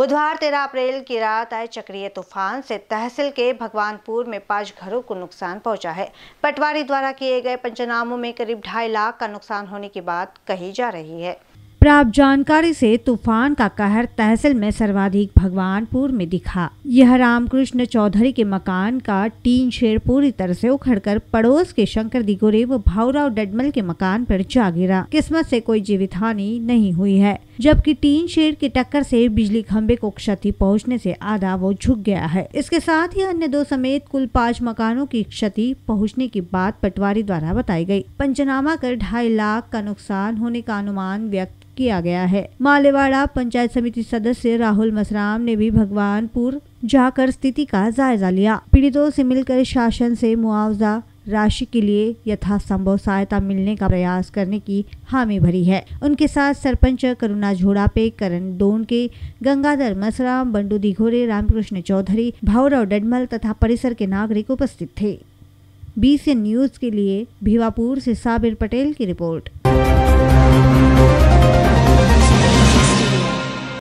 बुधवार तेरह अप्रैल की रात आए चक्रीय तूफान से तहसील के भगवानपुर में पांच घरों को नुकसान पहुंचा है पटवारी द्वारा किए गए पंचनामों में करीब ढाई लाख का नुकसान होने की बात कही जा रही है प्राप्त जानकारी से तूफान का कहर तहसील में सर्वाधिक भगवानपुर में दिखा यह रामकृष्ण चौधरी के मकान का टीन शेर पूरी तरह से उखड़कर पड़ोस के शंकर दिगोरे व भाऊराव डडमल के मकान पर जा गिरा किस्मत से कोई जीवित हानि नहीं हुई है जबकि तीन शेड की टक्कर से बिजली खंभे को क्षति पहुंचने से आधा वो झुक गया है इसके साथ ही अन्य दो समेत कुल पाँच मकानों की क्षति पहुँचने की बात पटवारी द्वारा बताई गयी पंचनामा कर ढाई लाख का नुकसान होने का अनुमान व्यक्त किया गया है मालेवाड़ा पंचायत समिति सदस्य राहुल मसराम ने भी भगवानपुर जाकर स्थिति का जायजा लिया पीड़ितों से मिलकर शासन से मुआवजा राशि के लिए यथासंभव सहायता मिलने का प्रयास करने की हामी भरी है उनके साथ सरपंच करुणा झोड़ापे करण दोन के गंगाधर मसराम बंडू दिघोरे रामकृष्ण चौधरी भावराव डडमल तथा परिसर के नागरिक उपस्थित थे बीसीएन न्यूज के लिए भिवापुर से साबिर पटेल की रिपोर्ट